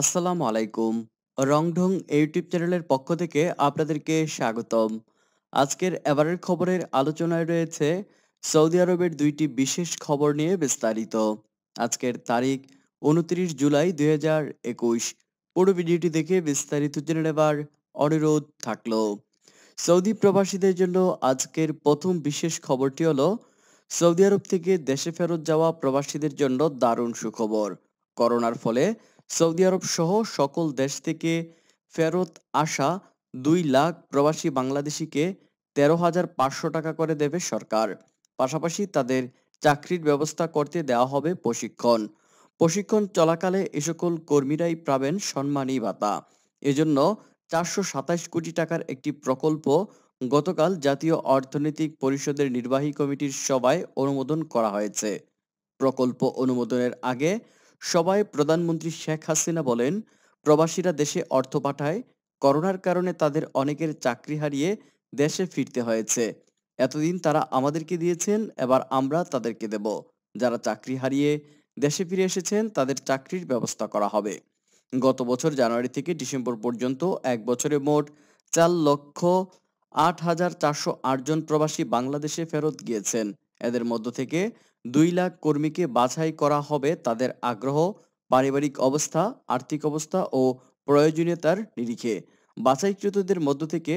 আসসালামু আলাইকুম রংঢং ইউটিউব চ্যানেলের পক্ষ থেকে আপনাদেরকে স্বাগতম আজকের এবারের খবরের আলোচনায় রয়েছে সৌদি আরবের দুইটি বিশেষ খবর নিয়ে বিস্তারিত আজকের তারিখ উনত্রিশ জুলাই দুই হাজার একুশ পুরো ভিডিওটি দেখে বিস্তারিত জেনে নেবার অনুরোধ থাকলো সৌদি প্রবাসীদের জন্য আজকের প্রথম বিশেষ খবরটি হলো সৌদি আরব থেকে দেশে ফেরত যাওয়া প্রবাসীদের জন্য দারুণ সুখবর করোনার ফলে সৌদি আরব সহ সকল দেশ থেকে ফেরত আসা দুই লাখ প্রবাসী বাংলাদেশিকে তেরো হাজার পাঁচশো টাকা করে দেবে সরকার পাশাপাশি তাদের চাকরির ব্যবস্থা করতে দেওয়া হবে প্রশিক্ষণ প্রশিক্ষণ চলাকালে এ সকল কর্মীরাই পাবেন সম্মানী ভাতা এজন্য চারশো সাতাশ কোটি টাকার একটি প্রকল্প গতকাল জাতীয় অর্থনৈতিক পরিষদের নির্বাহী কমিটির সভায় অনুমোদন করা হয়েছে প্রকল্প অনুমোদনের আগে সবাই প্রধানমন্ত্রী শেখ হাসিনা বলেন প্রবাসীরা দেশে অর্থ পাঠায় করোনার কারণে তাদের অনেকের চাকরি হারিয়ে দেশে ফিরতে হয়েছে এতদিন তারা আমাদেরকে দিয়েছেন এবার আমরা তাদেরকে দেব যারা চাকরি হারিয়ে দেশে ফিরে এসেছেন তাদের চাকরির ব্যবস্থা করা হবে গত বছর জানুয়ারি থেকে ডিসেম্বর পর্যন্ত এক বছরে মোট চার লক্ষ আট হাজার চারশো জন প্রবাসী বাংলাদেশে ফেরত গিয়েছেন এদের মধ্য থেকে দুই লাখ কর্মীকে বাছাই করা হবে তাদের আগ্রহ পারিবারিক অবস্থা আর্থিক অবস্থা ও প্রয়োজনীয়তার নিরিখে বাছাইকৃতদের মধ্য থেকে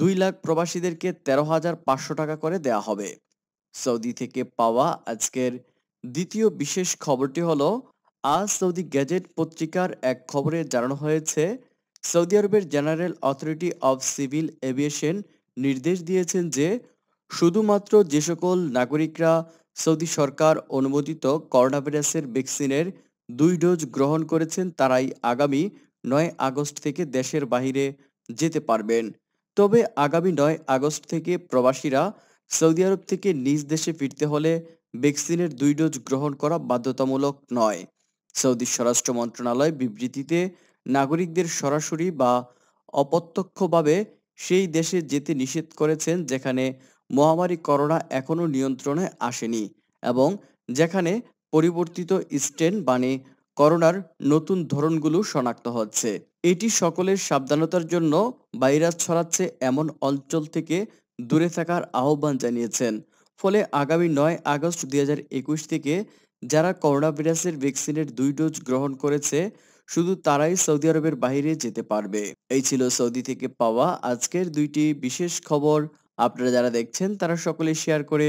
দুই লাখ প্রবাসীদেরকে তেরো হাজার পাঁচশো টাকা করে দেয়া হবে সৌদি থেকে পাওয়া আজকের দ্বিতীয় বিশেষ খবরটি হল আজ সৌদি গ্যাজেট পত্রিকার এক খবরে জানানো হয়েছে সৌদি আরবের general authority of civil aviation নির্দেশ দিয়েছেন যে শুধুমাত্র যে সকল নাগরিকরা সৌদি সরকার অনুমোদিত করোনাভাইরাসের ভ্যাকসিনের দুই ডোজ গ্রহণ করেছেন তারাই আগামী নয় আগস্ট থেকে দেশের বাহিরে যেতে পারবেন তবে আগামী নয় আগস্ট থেকে প্রবাসীরা সৌদি আরব থেকে নিজ দেশে ফিরতে হলে ভ্যাকসিনের দুই ডোজ গ্রহণ করা বাধ্যতামূলক নয় সৌদি স্বরাষ্ট্র মন্ত্রণালয় বিবৃতিতে নাগরিকদের সরাসরি বা অপ্রত্যক্ষভাবে সেই দেশে যেতে নিষেধ করেছেন যেখানে মহামারী করোনা এখনও নিয়ন্ত্রণে আসেনি এবং যেখানে পরিবর্তিত স্টেন বানে করোনার নতুন ধরনগুলো শনাক্ত হচ্ছে এটি সকলের সাবধানতার জন্য ভাইরাস ছড়াচ্ছে এমন অঞ্চল থেকে দূরে থাকার আহ্বান জানিয়েছেন ফলে আগামী নয় আগস্ট দুই থেকে যারা করোনা ভাইরাসের ভ্যাকসিনের দুই ডোজ গ্রহণ করেছে শুধু তারাই সৌদি আরবের বাইরে যেতে পারবে এই ছিল সৌদি থেকে পাওয়া আজকের দুইটি বিশেষ খবর আপনারা যারা দেখছেন তারা সকলে শেয়ার করে